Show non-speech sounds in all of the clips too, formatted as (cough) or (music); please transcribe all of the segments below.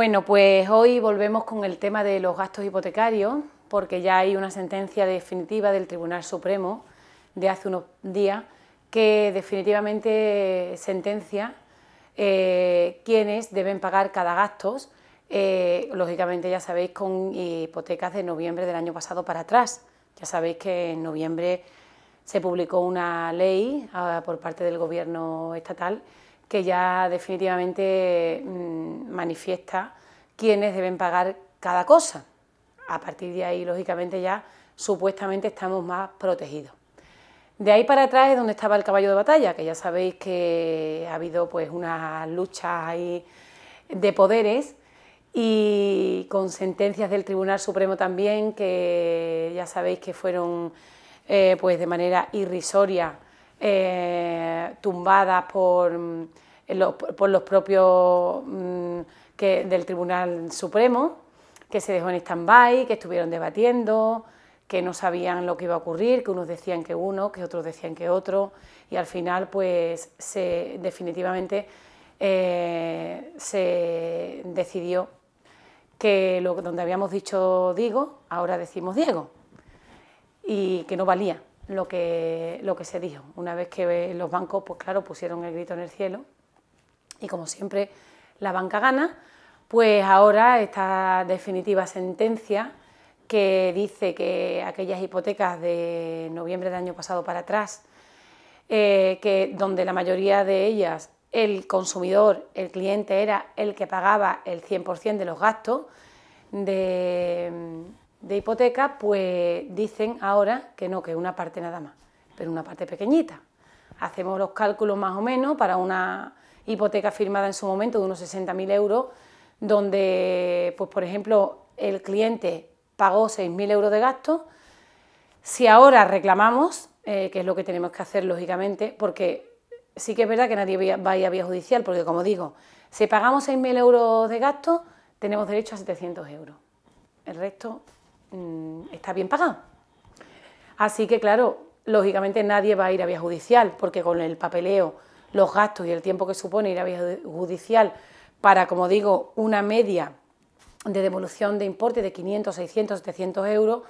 Bueno, pues hoy volvemos con el tema de los gastos hipotecarios, porque ya hay una sentencia definitiva del Tribunal Supremo de hace unos días que definitivamente sentencia eh, quienes deben pagar cada gasto, eh, lógicamente ya sabéis con hipotecas de noviembre del año pasado para atrás. Ya sabéis que en noviembre se publicó una ley ah, por parte del Gobierno estatal que ya definitivamente mm, manifiesta quiénes deben pagar cada cosa. A partir de ahí, lógicamente, ya supuestamente estamos más protegidos. De ahí para atrás es donde estaba el caballo de batalla, que ya sabéis que ha habido pues unas luchas ahí de poderes y con sentencias del Tribunal Supremo también, que ya sabéis que fueron eh, pues de manera irrisoria eh, tumbadas por, mm, por, los propios mm, que, del Tribunal Supremo, que se dejó en stand-by, que estuvieron debatiendo, que no sabían lo que iba a ocurrir, que unos decían que uno, que otros decían que otro, y al final, pues, se, definitivamente eh, se decidió que lo, donde habíamos dicho digo, ahora decimos Diego, y que no valía lo que, lo que se dijo. Una vez que los bancos, pues claro, pusieron el grito en el cielo y como siempre la banca gana, pues ahora esta definitiva sentencia que dice que aquellas hipotecas de noviembre del año pasado para atrás, eh, que donde la mayoría de ellas el consumidor, el cliente era el que pagaba el 100% de los gastos de, de hipoteca, pues dicen ahora que no, que una parte nada más, pero una parte pequeñita. Hacemos los cálculos más o menos para una hipoteca firmada en su momento de unos 60.000 euros, donde, pues por ejemplo, el cliente pagó 6.000 euros de gasto. Si ahora reclamamos, eh, que es lo que tenemos que hacer lógicamente, porque sí que es verdad que nadie va a a vía judicial, porque como digo, si pagamos 6.000 euros de gasto, tenemos derecho a 700 euros. El resto Mm, está bien pagada. Así que, claro, lógicamente nadie va a ir a vía judicial, porque con el papeleo, los gastos y el tiempo que supone ir a vía judicial para, como digo, una media de devolución de importe de 500, 600, 700 euros,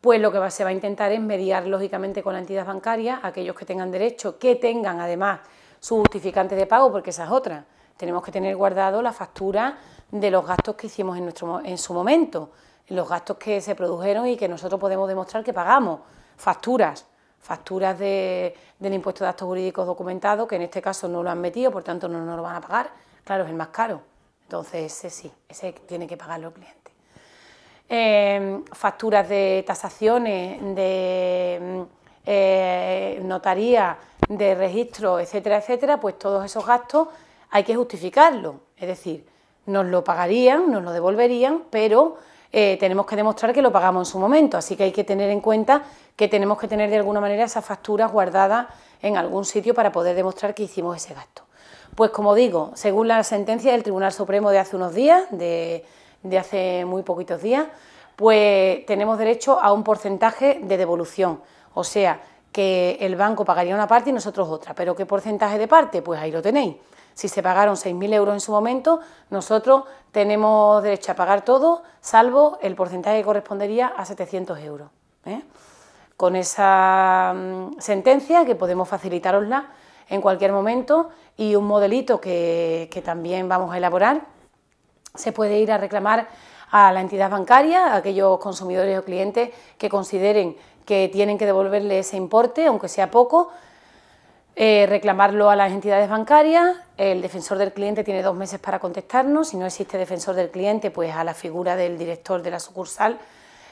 pues lo que se va a intentar es mediar lógicamente con la entidad bancaria, aquellos que tengan derecho, que tengan además su justificante de pago, porque esa es otra. Tenemos que tener guardado la factura de los gastos que hicimos en, nuestro, en su momento los gastos que se produjeron y que nosotros podemos demostrar que pagamos, facturas, facturas de, del impuesto de actos jurídicos documentados, que en este caso no lo han metido, por tanto no nos lo van a pagar, claro, es el más caro, entonces ese sí, ese tiene que pagarlo el cliente. Em, facturas de tasaciones, de eh, notaría, de registro, etcétera, etcétera, pues todos esos gastos hay que justificarlo... es decir, nos lo pagarían, nos lo devolverían, pero eh, tenemos que demostrar que lo pagamos en su momento, así que hay que tener en cuenta que tenemos que tener de alguna manera esas facturas guardadas en algún sitio para poder demostrar que hicimos ese gasto. Pues como digo, según la sentencia del Tribunal Supremo de hace unos días, de hace muy poquitos días, pues tenemos derecho a un porcentaje de devolución, o sea, que el banco pagaría una parte y nosotros otra, pero ¿qué porcentaje de parte? Pues ahí lo tenéis. Si se pagaron 6.000 euros en su momento, nosotros tenemos derecho a pagar todo, salvo el porcentaje que correspondería a 700 euros. ¿eh? Con esa mm, sentencia, que podemos facilitarosla en cualquier momento, y un modelito que también vamos a elaborar, se puede ir a reclamar a la entidad bancaria, a aquellos consumidores o clientes que consideren que tienen que devolverle ese importe, aunque sea poco, eh, reclamarlo a las entidades bancarias. El defensor del cliente tiene dos meses para contestarnos. Si no existe defensor del cliente, pues a la figura del director de la sucursal,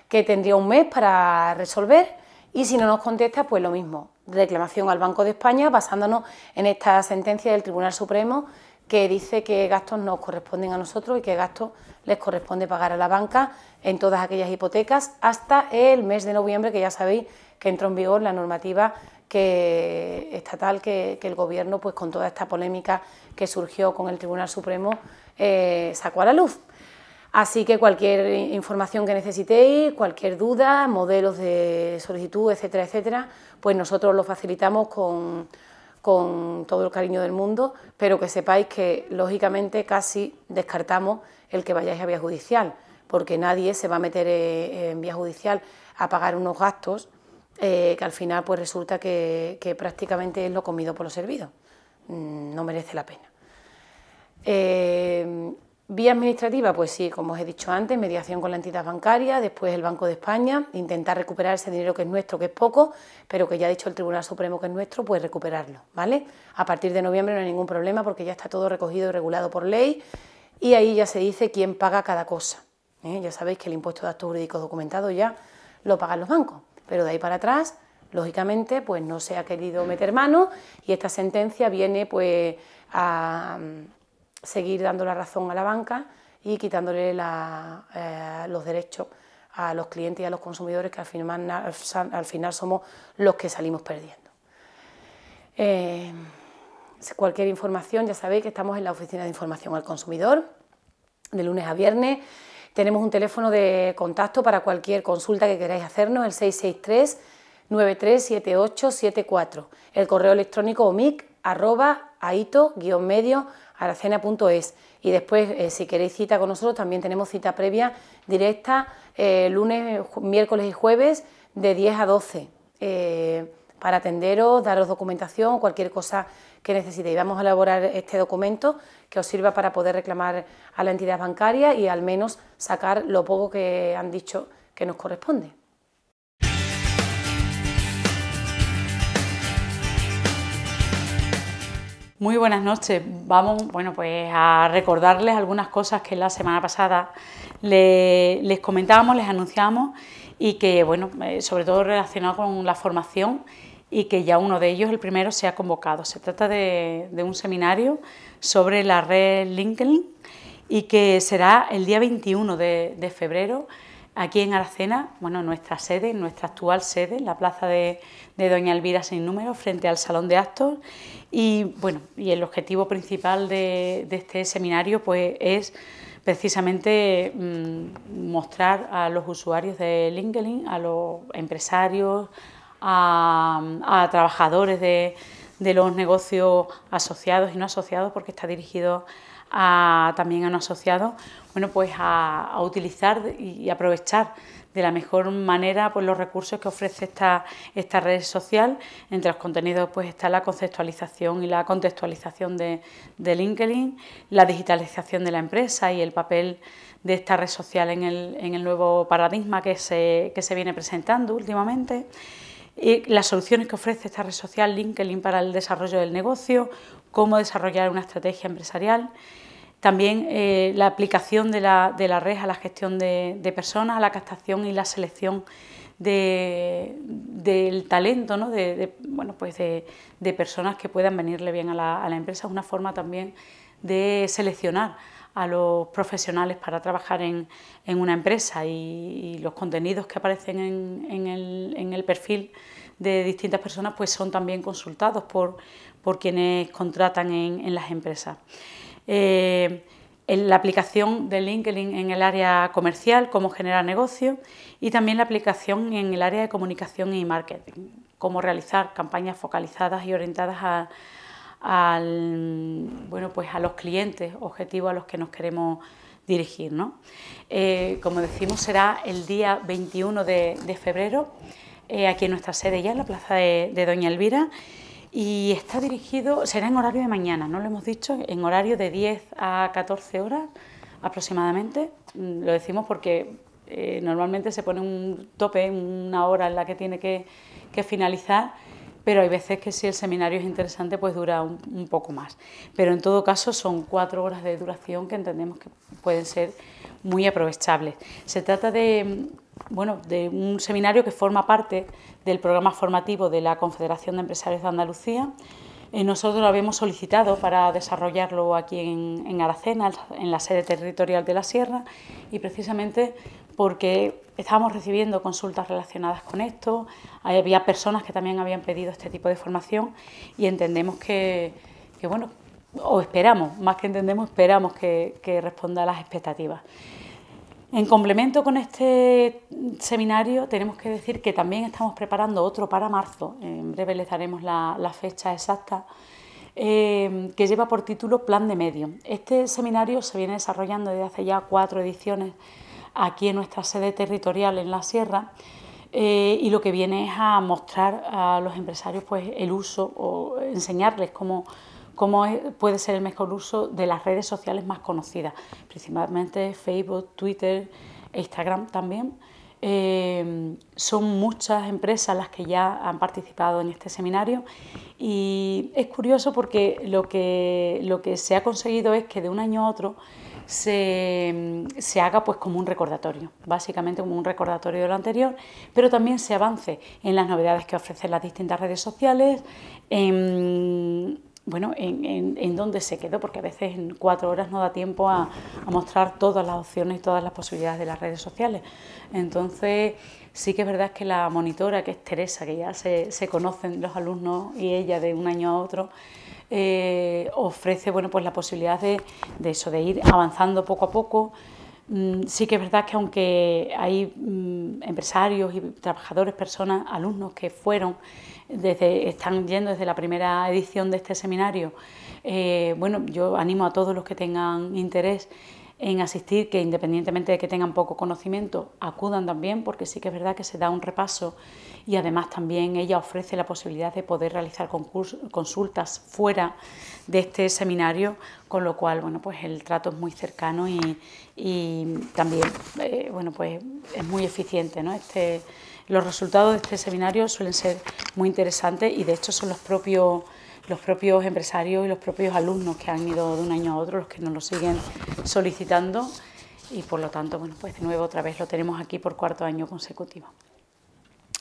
que tendría un mes para resolver. Y si no nos contesta, pues lo mismo, reclamación al Banco de España basándonos en esta sentencia del Tribunal Supremo que dice que gastos nos corresponden a nosotros y que gastos les corresponde pagar a la banca en todas aquellas hipotecas hasta el mes de noviembre, que ya sabéis que entró en vigor la normativa que estatal que, que, el gobierno, pues con toda esta polémica que surgió con el Tribunal Supremo, eh, sacó a la luz. Así que cualquier información que necesitéis, cualquier duda, modelos de solicitud, etcétera, etcétera, pues nosotros lo facilitamos con, con todo el cariño del mundo, pero que sepáis que lógicamente casi descartamos el que vayáis a vía judicial, porque nadie se va a meter eh, en vía judicial a pagar unos gastos eh, que al final pues resulta que, prácticamente es lo comido por lo servido. Mm, no merece la pena. Eh, vía administrativa, pues sí, como os he dicho antes, mediación con la entidad bancaria, después el Banco de España, intentar recuperar ese dinero que es nuestro, que es poco, pero que ya ha dicho el Tribunal Supremo que es nuestro, pues recuperarlo, ¿vale? A partir de noviembre no hay ningún problema porque ya está todo recogido y regulado por ley y ahí ya se dice quién paga cada cosa. ¿eh? Ya sabéis que el impuesto de actos jurídicos documentados ya lo pagan los bancos pero de ahí para atrás, lógicamente, pues no se ha querido meter mano y esta sentencia viene pues a mm, seguir dando la razón a la banca y quitándole eh, los derechos a los clientes y a los consumidores que al final, somos los que salimos perdiendo. Eh, cualquier información, ya sabéis que estamos en la Oficina de Información al Consumidor, de lunes a viernes, tenemos un teléfono de contacto para cualquier consulta que queráis hacernos, el 663 937874, el correo electrónico omic arroba aito-medio aracena.es y después eh, si queréis cita con nosotros también tenemos cita previa directa eh, lunes, miércoles y jueves de 10 a 12 eh, para atenderos, daros documentación, cualquier cosa que necesitéis. Vamos a elaborar este documento que os sirva para poder reclamar a la entidad bancaria y al menos sacar lo poco que han dicho que nos corresponde. Muy buenas noches. Vamos, bueno, pues a recordarles algunas cosas que la semana pasada les, comentábamos, les anunciábamos... y que, bueno, eh, sobre todo relacionado con la formación y que ya uno de ellos, el primero, se ha convocado. Se trata de, un seminario sobre la red LinkedIn y que será el día 21 de, febrero aquí en Aracena, bueno, nuestra sede, nuestra actual sede, en la plaza de, Doña Elvira sin número, frente al Salón de Actos. Y bueno, y el objetivo principal de, este seminario pues, es precisamente mm, mostrar a los usuarios de LinkedIn, a los empresarios, a, trabajadores de, de, los negocios asociados y no asociados, porque está dirigido también a no asociados, bueno, pues a, utilizar y aprovechar de la mejor manera pues, los recursos que ofrece esta, red social. Entre los contenidos pues, está la conceptualización y la contextualización de, LinkedIn, la digitalización de la empresa y el papel de esta red social en el, en el nuevo paradigma que se, que se viene presentando últimamente las soluciones que ofrece esta red social LinkedIn para el desarrollo del negocio, cómo desarrollar una estrategia empresarial, también eh, la aplicación de la, red a la gestión de, personas, a la captación y la selección del talento, ¿no? de, bueno, pues de, personas que puedan venirle bien a la, empresa, es una forma también de seleccionar a los profesionales para trabajar en, una empresa y, los contenidos que aparecen en el perfil de distintas personas pues son también consultados por, por quienes contratan en, las empresas. Eh, la aplicación de LinkedIn en el área comercial, cómo generar negocio, y también la aplicación en el área de comunicación y marketing, cómo realizar campañas focalizadas y orientadas a, al, bueno, pues a los clientes, objetivos a los que nos queremos dirigir. ¿no? Eh, como decimos, será el día 21 de, de febrero. Eh, aquí en nuestra sede ya, en la plaza de, Doña Elvira. Y está dirigido, será en horario de mañana, no lo hemos dicho, en horario de 10 a 14 horas aproximadamente. Mm, lo decimos porque eh, normalmente se pone un tope, una hora en la que tiene que, finalizar, pero hay veces que si el seminario es interesante, pues dura un, poco más. Pero en todo caso son cuatro horas de duración que entendemos que pueden ser muy aprovechables. Se trata de, bueno, de un seminario que forma parte del programa formativo de la Confederación de Empresarios de Andalucía. Eh, nosotros lo habíamos solicitado para desarrollarlo aquí en, Aracena, en la sede territorial de la Sierra, y precisamente porque estábamos recibiendo consultas relacionadas con esto, había personas que también habían pedido este tipo de formación y entendemos que, que bueno, o esperamos, más que entendemos, esperamos que, que responda a las expectativas. En complemento con este seminario, tenemos que decir que también estamos preparando otro para marzo, en breve les daremos la, fecha exacta, em, que lleva por título Plan de Medio. Este seminario se viene desarrollando desde hace ya cuatro ediciones aquí en nuestra sede territorial en la Sierra. Eh, y lo que viene es a mostrar a los empresarios pues, el uso o enseñarles cómo cómo puede ser el mejor uso de las redes sociales más conocidas, principalmente Facebook, Twitter Instagram también. Eh, son muchas empresas las que ya han participado en este seminario y es curioso porque lo que, lo que se ha conseguido es que de un año a otro se, haga pues como un recordatorio, básicamente como un recordatorio de lo anterior, pero también se avance en las novedades que ofrecen las distintas redes sociales, en bueno, en, dónde se quedó, porque a veces en cuatro horas no da tiempo a, mostrar todas las opciones y todas las posibilidades de las redes sociales. Entonces, sí que es verdad que la monitora, que es Teresa, que ya se, conocen los alumnos y ella de un año a otro, eh, ofrece bueno, pues la posibilidad de eso, de ir avanzando poco a poco. Mm, sí que es verdad que aunque hay mm, empresarios y trabajadores, personas, alumnos que fueron, desde, están yendo desde la primera edición de este seminario, eh, bueno, yo animo a todos los que tengan interés en asistir, que independientemente de que tengan poco conocimiento, acudan también, porque sí que es verdad que se da un repaso y además también ella ofrece la posibilidad de poder realizar consultas fuera de este seminario con lo cual, bueno, pues el trato es muy cercano y, también, eh, bueno, pues es muy eficiente, ¿no? Este, los resultados de este seminario suelen ser muy interesantes y de hecho son los propios los propios empresarios y los propios alumnos que han ido de un año a otro los que nos lo siguen solicitando y por lo tanto, bueno, pues de nuevo otra vez lo tenemos aquí por cuarto año consecutivo.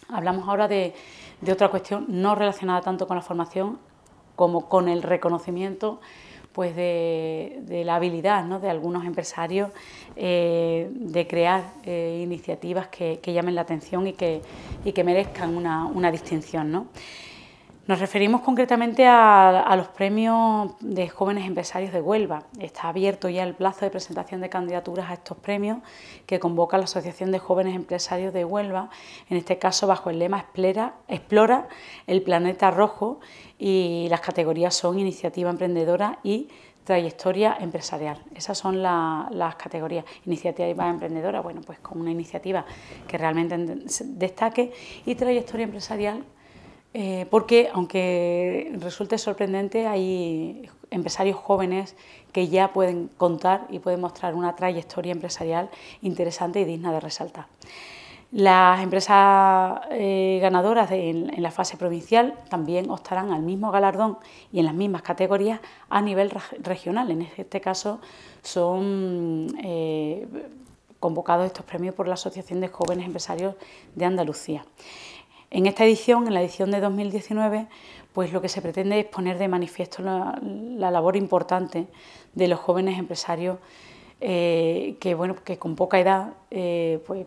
Hablamos ahora de, de otra cuestión no relacionada tanto con la formación como con el reconocimiento pues de, la habilidad ¿no? de algunos empresarios eh, de crear eh, iniciativas que, llamen la atención y que, merezcan una, distinción. Nos referimos concretamente a, los premios de jóvenes empresarios de Huelva. Está abierto ya el plazo de presentación de candidaturas a estos premios que convoca la Asociación de Jóvenes Empresarios de Huelva, en este caso bajo el lema Explora, Explora el planeta rojo y las categorías son Iniciativa Emprendedora y trayectoria empresarial. Esas son las categorías. Iniciativa emprendedora, bueno, pues con una iniciativa que realmente destaque y trayectoria empresarial eh, porque, aunque resulte sorprendente, hay empresarios jóvenes que ya pueden contar y pueden mostrar una trayectoria empresarial interesante y digna de resaltar. Las empresas eh, ganadoras en, la fase provincial también optarán al mismo galardón y en las mismas categorías a nivel regional. En este caso son eh, convocados estos premios por la Asociación de Jóvenes Empresarios de Andalucía. En esta edición, en la edición de 2019, pues lo que se pretende es poner de manifiesto la, labor importante de los jóvenes empresarios eh, que, bueno, que con poca edad eh, pues,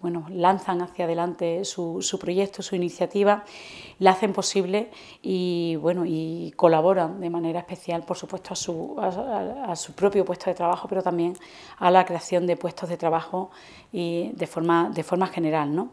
bueno, lanzan hacia adelante su, proyecto, su iniciativa, la hacen posible y, bueno, y colaboran de manera especial, por supuesto, a su, propio puesto de trabajo, pero también a la creación de puestos de trabajo y de, forma, de forma general. ¿no?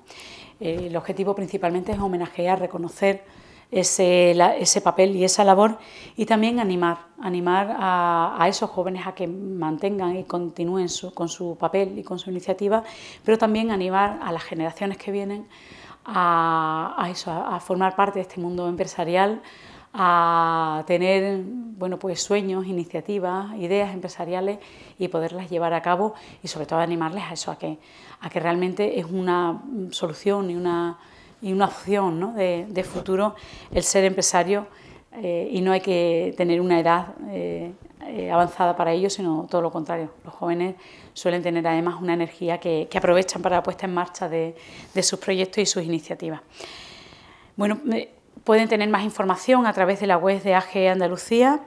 Eh, el objetivo principalmente es homenajear, reconocer ese, ese papel y esa labor y también animar, animar a, esos jóvenes a que mantengan y continúen con su papel y con su iniciativa, pero también animar a las generaciones que vienen a, eso, a formar parte de este mundo empresarial, a tener bueno, pues sueños, iniciativas, ideas empresariales y poderlas llevar a cabo y sobre todo animarles a eso, a que, a que realmente es una solución y una y una opción de, futuro el ser empresario eh, y no hay que tener una edad eh, eh, avanzada para ello, sino todo lo contrario. Los jóvenes suelen tener además una energía que, aprovechan para la puesta en marcha de, sus proyectos y sus iniciativas. Bueno, pueden tener más información a través de la web de AGE Andalucía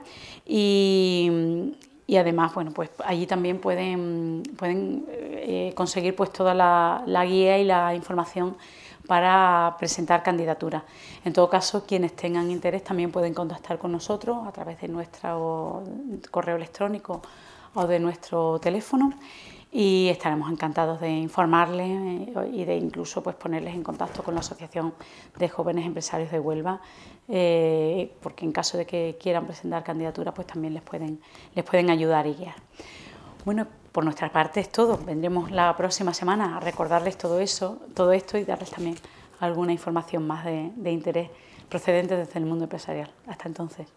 y, además, bueno, pues allí también pueden, pueden conseguir pues toda la, la guía y la información para presentar candidatura. En todo caso, quienes tengan interés también pueden contactar con nosotros a través de nuestro correo electrónico o de nuestro teléfono y estaremos encantados de informarles eh, y de incluso pues ponerles en contacto con la Asociación de Jóvenes Empresarios de Huelva, eh, porque en caso de que quieran presentar candidaturas, pues también les pueden, les pueden ayudar y guiar. Bueno, por nuestra parte es todo. Vendremos la próxima semana a recordarles todo eso, todo esto y darles también alguna información más de, interés procedente desde el mundo empresarial. Hasta entonces.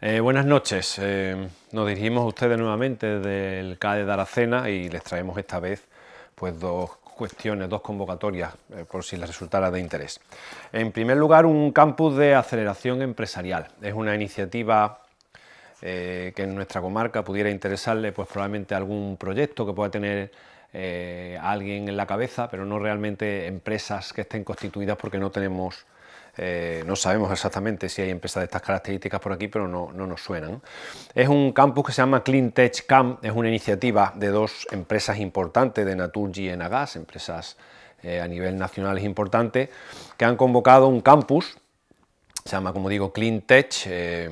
Eh, buenas noches. Eh, nos dirigimos a ustedes nuevamente del Cad e de Daracena y les traemos esta vez pues, dos cuestiones, dos convocatorias, eh, por si les resultara de interés. En primer lugar, un campus de aceleración empresarial. Es una iniciativa eh, que en nuestra comarca pudiera interesarle, pues probablemente algún proyecto que pueda tener eh, alguien en la cabeza, pero no realmente empresas que estén constituidas porque no tenemos eh, no sabemos exactamente si hay empresas de estas características por aquí, pero no, nos suenan. Es un campus que se llama Clean Tech Camp, es una iniciativa de dos empresas importantes de Naturgy y Enagas, empresas eh, a nivel nacional importantes, que han convocado un campus, se llama como digo Clean Tech, eh,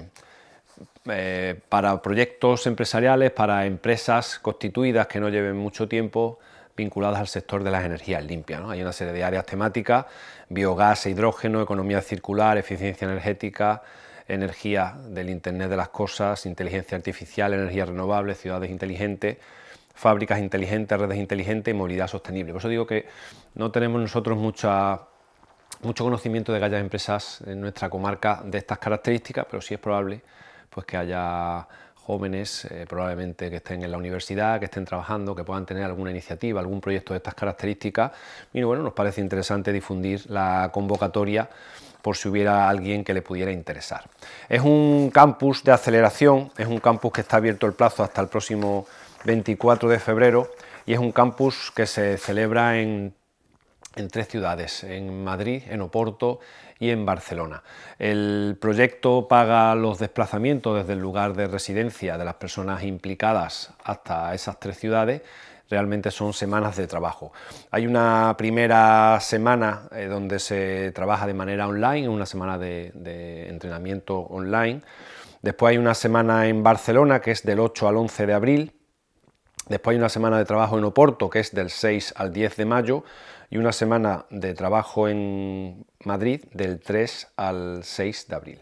para proyectos empresariales, para empresas constituidas que no lleven mucho tiempo vinculadas al sector de las energías limpias. ¿no? Hay una serie de áreas temáticas, biogás e hidrógeno, economía circular, eficiencia energética, energía del Internet de las Cosas, inteligencia artificial, energía renovable, ciudades inteligentes, fábricas inteligentes, redes inteligentes y movilidad sostenible. Por eso digo que no tenemos nosotros mucha mucho conocimiento de gallas empresas en nuestra comarca de estas características, pero sí es probable pues que haya jóvenes, eh, probablemente que estén en la universidad, que estén trabajando, que puedan tener alguna iniciativa, algún proyecto de estas características. Y bueno, nos parece interesante difundir la convocatoria por si hubiera alguien que le pudiera interesar. Es un campus de aceleración, es un campus que está abierto el plazo hasta el próximo 24 de febrero y es un campus que se celebra en, en tres ciudades, en Madrid, en Oporto y en Barcelona. El proyecto paga los desplazamientos desde el lugar de residencia de las personas implicadas hasta esas tres ciudades realmente son semanas de trabajo. Hay una primera semana eh, donde se trabaja de manera online, una semana de, de, entrenamiento online. Después hay una semana en Barcelona que es del 8 al 11 de abril. Después hay una semana de trabajo en Oporto que es del 6 al 10 de mayo y una semana de trabajo en Madrid del 3 al 6 de abril.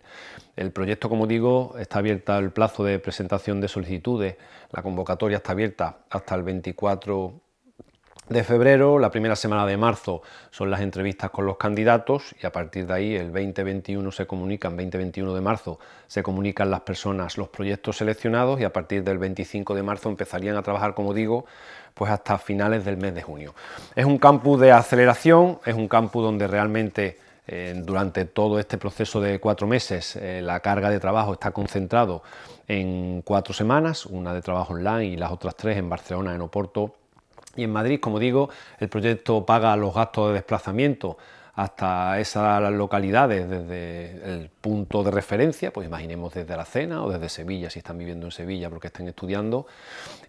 El proyecto, como digo, está abierta el plazo de presentación de solicitudes, la convocatoria está abierta hasta el 24 de febrero, la primera semana de marzo son las entrevistas con los candidatos y a partir de ahí el 2021 se comunican, 20-21 de marzo se comunican las personas, los proyectos seleccionados y a partir del 25 de marzo empezarían a trabajar, como digo, pues hasta finales del mes de junio. Es un campus de aceleración, es un campus donde realmente eh, durante todo este proceso de cuatro meses eh, la carga de trabajo está concentrado en cuatro semanas, una de trabajo online y las otras tres en Barcelona, en Oporto y en Madrid. Como digo, el proyecto paga los gastos de desplazamiento hasta esas localidades desde el punto de referencia, pues imaginemos desde la cena o desde Sevilla, si están viviendo en Sevilla porque están estudiando.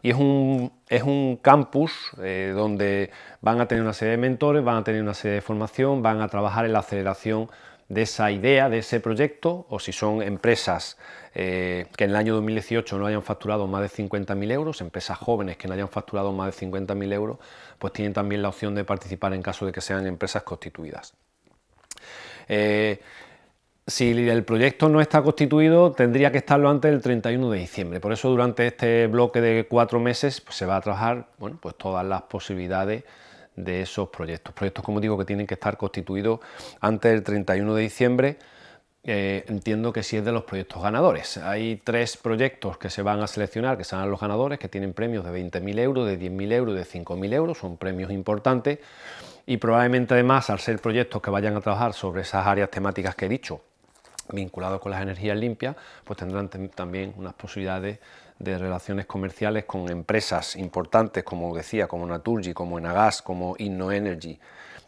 Y es un, un campus eh, donde van a tener una serie de mentores, van a tener una serie de formación, van a trabajar en la aceleración de esa idea, de ese proyecto, o si son empresas eh, que en el año 2018 no hayan facturado más de 50.000 euros, empresas jóvenes que no hayan facturado más de 50.000 euros, pues tienen también la opción de participar en caso de que sean empresas constituidas. Eh, si el proyecto no está constituido, tendría que estarlo antes del 31 de diciembre. Por eso, durante este bloque de cuatro meses, pues, se va a trabajar pues, todas las posibilidades de esos proyectos. Proyectos, como digo, que tienen que estar constituidos antes del 31 de diciembre. Eh, entiendo que sí es de los proyectos ganadores. Hay tres proyectos que se van a seleccionar, que serán los ganadores, que tienen premios de 20.000 euros, de 10.000 euros, de 5.000 euros, son premios importantes. Y probablemente además, al ser proyectos que vayan a trabajar sobre esas áreas temáticas que he dicho, vinculados con las energías limpias, pues tendrán también unas posibilidades de relaciones comerciales con empresas importantes, como decía, como Naturgy, como Enagas, como InnoEnergy,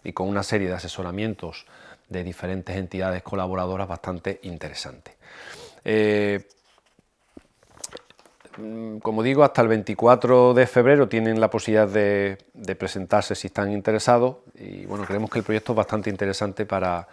y con una serie de asesoramientos de diferentes entidades colaboradoras bastante interesantes. Eh, como digo, hasta el 24 de febrero tienen la posibilidad de, presentarse si están interesados y bueno, creemos que el proyecto es bastante interesante para,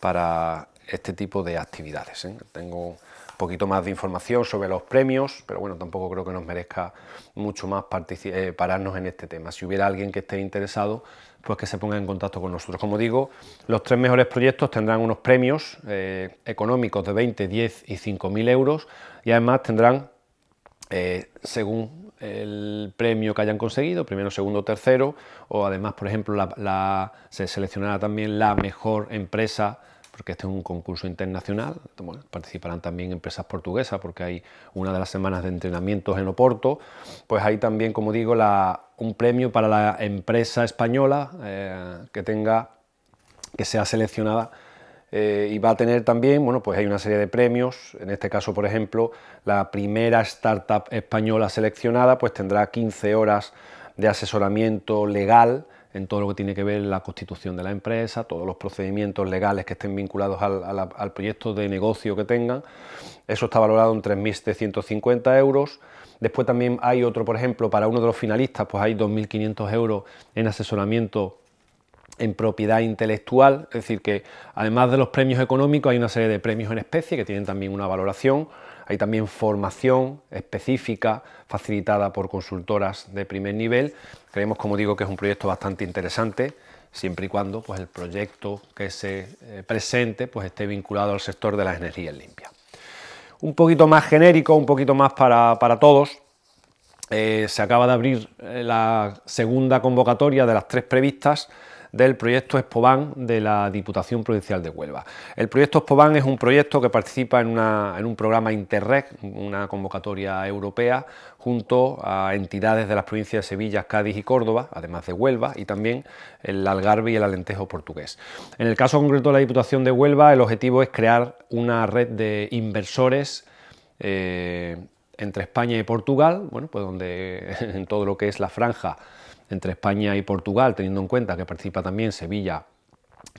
para este tipo de actividades. ¿eh? Tengo poquito más de información sobre los premios, pero bueno, tampoco creo que nos merezca mucho más eh, pararnos en este tema. Si hubiera alguien que esté interesado, pues que se ponga en contacto con nosotros. Como digo, los tres mejores proyectos tendrán unos premios eh, económicos de 20, 10 y 5.000 euros y además tendrán, eh, según el premio que hayan conseguido, primero, segundo, tercero, o además, por ejemplo, se seleccionará también la mejor empresa porque este es un concurso internacional, participarán también empresas portuguesas, porque hay una de las semanas de entrenamientos en Oporto, pues hay también, como digo, la, un premio para la empresa española eh, que tenga, que sea seleccionada eh, y va a tener también, bueno, pues hay una serie de premios, en este caso, por ejemplo, la primera startup española seleccionada, pues tendrá 15 horas de asesoramiento legal, en todo lo que tiene que ver la constitución de la empresa, todos los procedimientos legales que estén vinculados al, al proyecto de negocio que tengan. Eso está valorado en 3.750 euros. Después también hay otro, por ejemplo, para uno de los finalistas, pues hay 2.500 euros en asesoramiento en propiedad intelectual, es decir, que además de los premios económicos hay una serie de premios en especie que tienen también una valoración, hay también formación específica facilitada por consultoras de primer nivel Creemos, como digo, que es un proyecto bastante interesante, siempre y cuando pues, el proyecto que se eh, presente pues, esté vinculado al sector de las energías limpias. Un poquito más genérico, un poquito más para, todos. Eh, se acaba de abrir eh, la segunda convocatoria de las tres previstas del proyecto Espoban de la Diputación Provincial de Huelva. El proyecto Espoban es un proyecto que participa en, en un programa Interreg, una convocatoria europea, junto a entidades de las provincias de Sevilla, Cádiz y Córdoba, además de Huelva, y también el Algarve y el Alentejo portugués. En el caso concreto de la Diputación de Huelva, el objetivo es crear una red de inversores eh, entre España y Portugal, bueno, pues donde (laughs) en todo lo que es la franja entre España y Portugal, teniendo en cuenta que participa también Sevilla,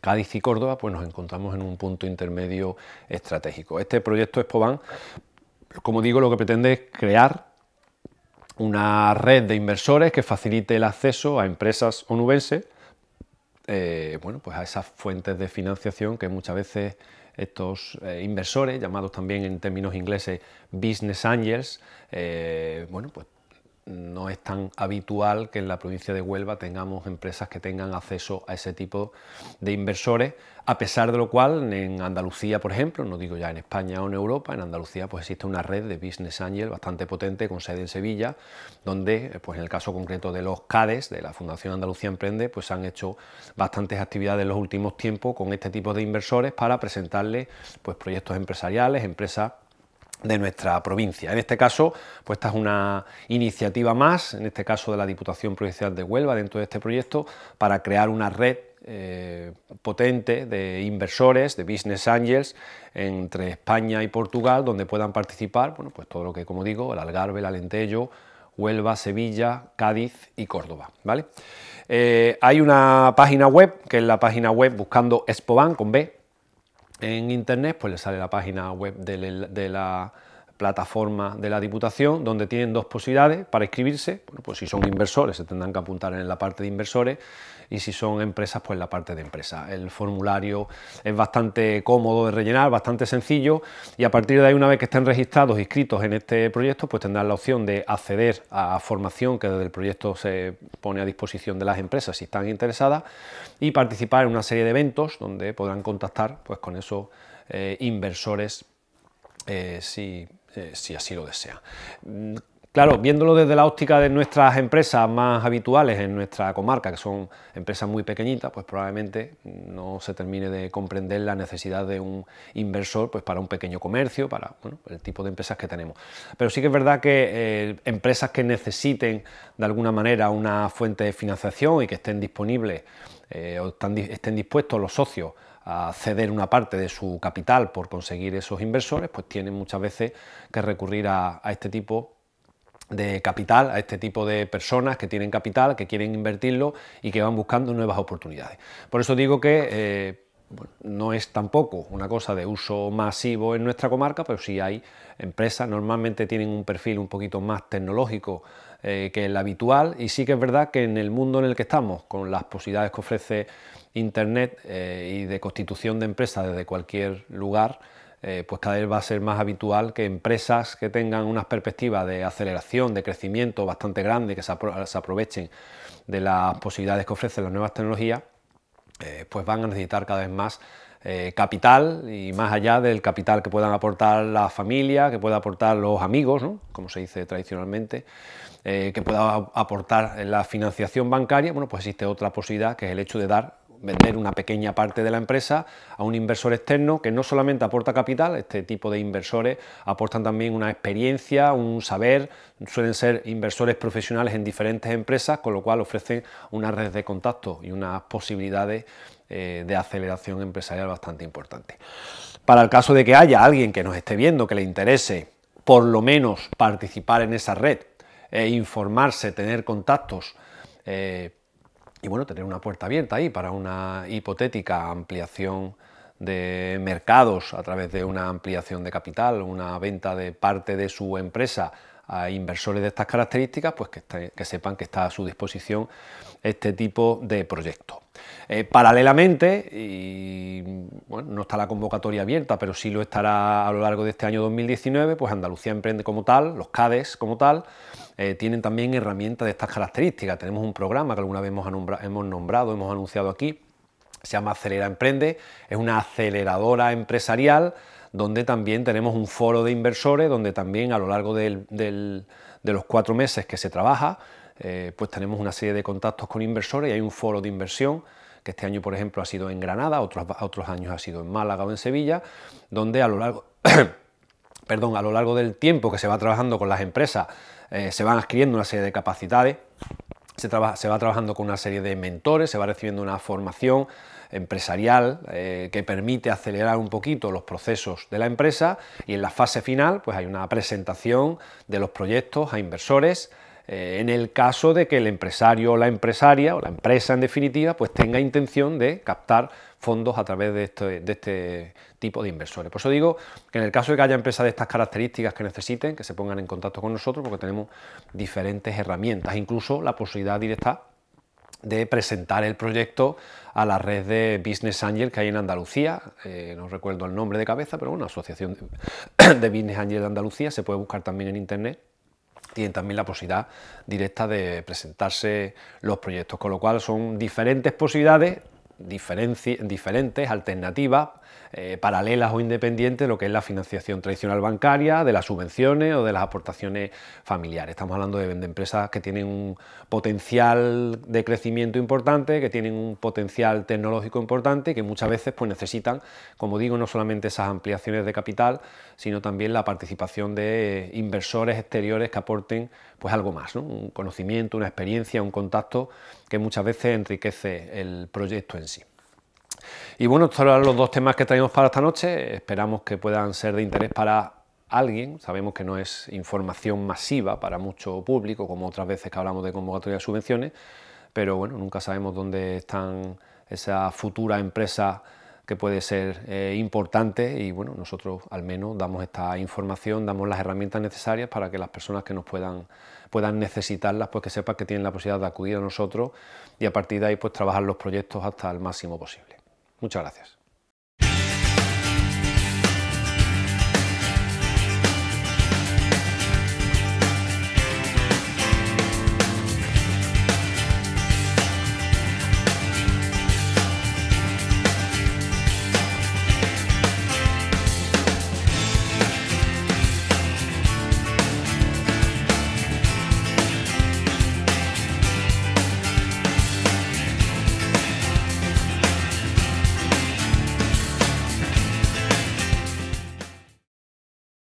Cádiz y Córdoba, pues nos encontramos en un punto intermedio estratégico. Este proyecto Expoban, como digo, lo que pretende es crear una red de inversores que facilite el acceso a empresas onubense, eh, bueno, pues a esas fuentes de financiación que muchas veces estos eh, inversores, llamados también en términos ingleses business angels, eh, bueno, pues no es tan habitual que en la provincia de Huelva tengamos empresas que tengan acceso a ese tipo de inversores, a pesar de lo cual en Andalucía, por ejemplo, no digo ya en España o en Europa, en Andalucía pues existe una red de business angel bastante potente con sede en Sevilla, donde pues en el caso concreto de los CADES, de la Fundación Andalucía Emprende, pues han hecho bastantes actividades en los últimos tiempos con este tipo de inversores para presentarles pues proyectos empresariales, empresas de nuestra provincia. En este caso, pues esta es una iniciativa más, en este caso de la Diputación Provincial de Huelva, dentro de este proyecto, para crear una red eh, potente de inversores, de business angels, entre España y Portugal, donde puedan participar, bueno, pues todo lo que, como digo, el Algarve, el Alentejo, Huelva, Sevilla, Cádiz y Córdoba, ¿vale? Eh, hay una página web, que es la página web buscando Expoban, con B, en internet, pues le sale la página web de, la plataforma de la Diputación, donde tienen dos posibilidades para inscribirse. pues si son inversores, se tendrán que apuntar en la parte de inversores y si son empresas, pues la parte de empresa. El formulario es bastante cómodo de rellenar, bastante sencillo y a partir de ahí, una vez que estén registrados, inscritos en este proyecto, pues tendrán la opción de acceder a formación que desde el proyecto se pone a disposición de las empresas si están interesadas y participar en una serie de eventos donde podrán contactar pues, con esos eh, inversores eh, eh, si, así lo desean. Claro, viéndolo desde la óptica de nuestras empresas más habituales en nuestra comarca, que son empresas muy pequeñitas, pues probablemente no se termine de comprender la necesidad de un inversor pues para un pequeño comercio, para bueno, el tipo de empresas que tenemos. Pero sí que es verdad que eh, empresas que necesiten de alguna manera una fuente de financiación y que estén disponibles eh, o estén dispuestos los socios a ceder una parte de su capital por conseguir esos inversores, pues tienen muchas veces que recurrir a, a este tipo de de capital a este tipo de personas que tienen capital, que quieren invertirlo y que van buscando nuevas oportunidades. Por eso digo que eh, no es tampoco una cosa de uso masivo en nuestra comarca, pero sí hay empresas, normalmente tienen un perfil un poquito más tecnológico eh, que el habitual y sí que es verdad que en el mundo en el que estamos, con las posibilidades que ofrece Internet eh, y de constitución de empresas desde cualquier lugar, eh, pues cada vez va a ser más habitual que empresas que tengan unas perspectivas de aceleración, de crecimiento bastante grande, que se, aprovechen de las posibilidades que ofrecen las nuevas tecnologías, eh, pues van a necesitar cada vez más eh, capital y más allá del capital que puedan aportar la familia, que pueda aportar los amigos, ¿no? como se dice tradicionalmente, que pueda aportar la financiación bancaria, bueno, pues existe otra posibilidad que es el hecho de dar vender una pequeña parte de la empresa a un inversor externo que no solamente aporta capital, este tipo de inversores aportan también una experiencia, un saber, suelen ser inversores profesionales en diferentes empresas, con lo cual ofrecen una red de contactos y unas posibilidades eh, de aceleración empresarial bastante importante. Para el caso de que haya alguien que nos esté viendo, que le interese por lo menos participar en esa red, e informarse, tener contactos, eh, y bueno, tener una puerta abierta ahí para una hipotética ampliación de mercados a través de una ampliación de capital, una venta de parte de su empresa a inversores de estas características, pues que, sepan que está a su disposición este tipo de proyecto eh, paralelamente, y bueno, no está la convocatoria abierta, pero sí lo estará a lo largo de este año 2019, pues Andalucía Emprende como tal, los CADES como tal, eh, tienen también herramientas de estas características. Tenemos un programa que alguna vez hemos, nombrado, hemos anunciado aquí, se llama Acelera Emprende, es una aceleradora empresarial donde también tenemos un foro de inversores, donde también a lo largo de los cuatro meses que se trabaja, eh, pues tenemos una serie de contactos con inversores y hay un foro de inversión que este año, por ejemplo, ha sido en Granada, otros, otros años ha sido en Málaga o en Sevilla, donde a lo largo... (coughs) perdón, a lo largo del tiempo que se va trabajando con las empresas eh, se van adquiriendo una serie de capacidades, se, se, va trabajando con una serie de mentores, se va recibiendo una formación empresarial eh, que permite acelerar un poquito los procesos de la empresa y en la fase final pues hay una presentación de los proyectos a inversores eh, en el caso de que el empresario o la empresaria o la empresa en definitiva pues tenga intención de captar fondos a través de este, de este tipo de inversores. Por eso digo que en el caso de que haya empresas de estas características que necesiten, que se pongan en contacto con nosotros, porque tenemos diferentes herramientas, incluso la posibilidad directa de presentar el proyecto a la red de Business Angel que hay en Andalucía, eh, no recuerdo el nombre de cabeza, pero una asociación de, (clears throat) de Business Angel de Andalucía, se puede buscar también en Internet tienen también la posibilidad directa de presentarse los proyectos, con lo cual son diferentes posibilidades, diferentes alternativas eh, paralelas o independientes, lo que es la financiación tradicional bancaria, de las subvenciones o de las aportaciones familiares. Estamos hablando de, empresas que tienen un potencial de crecimiento importante, que tienen un potencial tecnológico importante, que muchas veces pues, necesitan, como digo, no solamente esas ampliaciones de capital, sino también la participación de inversores exteriores que aporten pues, algo más, un conocimiento, una experiencia, un contacto que muchas veces enriquece el proyecto en sí. Y bueno, estos eran los dos temas que traemos para esta noche. Esperamos que puedan ser de interés para alguien. Sabemos que no es información masiva para mucho público, como otras veces que hablamos de convocatorias de subvenciones, pero bueno, nunca sabemos dónde están esa futura empresa que puede ser eh, importante y bueno, nosotros al menos damos esta información, damos las herramientas necesarias para que las personas que nos puedan, puedan necesitarlas, pues que sepan que tienen la posibilidad de acudir a nosotros y a partir de ahí pues trabajar los proyectos hasta el máximo posible. Muchas gracias.